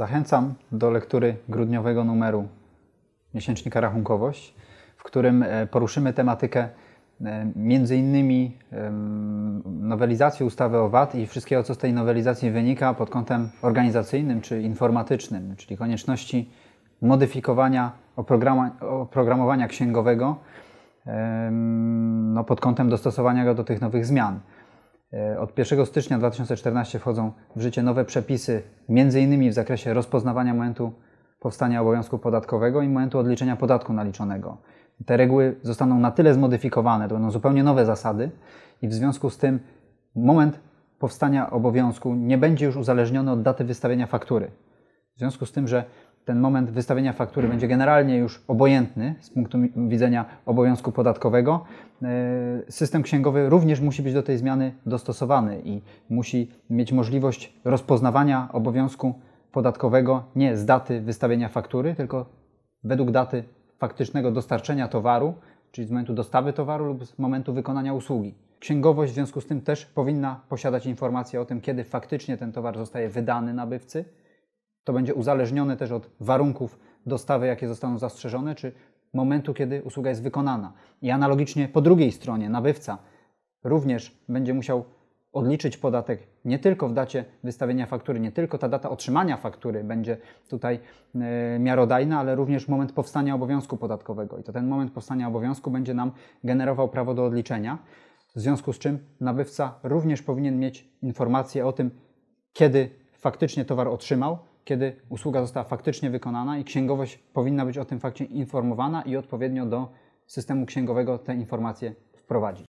Zachęcam do lektury grudniowego numeru miesięcznika Rachunkowość, w którym e, poruszymy tematykę e, między innymi nowelizacji ustawy o VAT i wszystkiego, co z tej nowelizacji wynika pod kątem organizacyjnym czy informatycznym, czyli konieczności modyfikowania oprogramowania księgowego no, pod kątem dostosowania go do tych nowych zmian. E, od 1 stycznia 2014 wchodzą w życie nowe przepisy, między innymi w zakresie rozpoznawania momentu powstania obowiązku podatkowego i momentu odliczenia podatku naliczonego. Te reguły zostaną na tyle zmodyfikowane, to będą zupełnie nowe zasady, i w związku z tym moment powstania obowiązku nie będzie już uzależniony od daty wystawienia faktury. W związku z tym, że ten moment wystawienia faktury będzie generalnie już obojętny z punktu widzenia obowiązku podatkowego, e, system księgowy również musi być do tej zmiany dostosowany i musi mieć możliwość rozpoznawania obowiązku podatkowego nie z daty wystawienia faktury, tylko według daty faktycznego dostarczenia towaru, czyli z momentu dostawy towaru lub z momentu wykonania usługi. Księgowość w związku z tym też powinna posiadać informacje o tym, kiedy faktycznie ten towar zostaje wydany nabywcy, to będzie uzależnione też od warunków dostawy, jakie zostaną zastrzeżone, czy momentu, kiedy usługa jest wykonana. I analogicznie po drugiej stronie nabywca również będzie musiał odliczyć podatek nie tylko w dacie wystawienia faktury, nie tylko ta data otrzymania faktury będzie tutaj e, miarodajna, ale również moment powstania obowiązku podatkowego. I to ten moment powstania obowiązku będzie nam generował prawo do odliczenia, w związku z czym nabywca również powinien mieć informację o tym, kiedy faktycznie towar otrzymał, kiedy usługa została faktycznie wykonana i księgowość powinna być o tym fakcie informowana i odpowiednio do systemu księgowego te informacje wprowadzić.